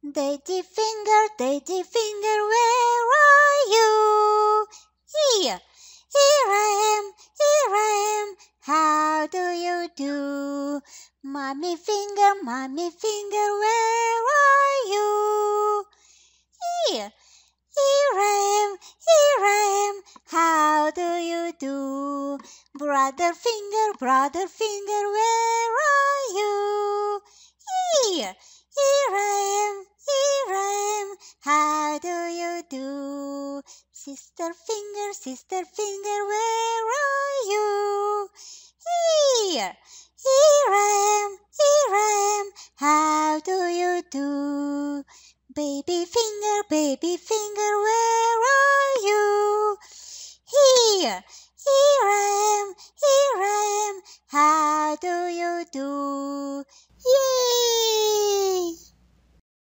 Daddy finger, daddy finger, where are you? Here, here I am, here I am, how do you do? Mommy finger, mommy finger, where are you? Here, here I am, here I am, how do you do? Brother finger, brother finger, where do you do? Sister finger, sister finger, where are you? Here, here I am, here I am, how do you do? Baby finger, baby finger, where are you? Here, here I am, here I am, how do you do?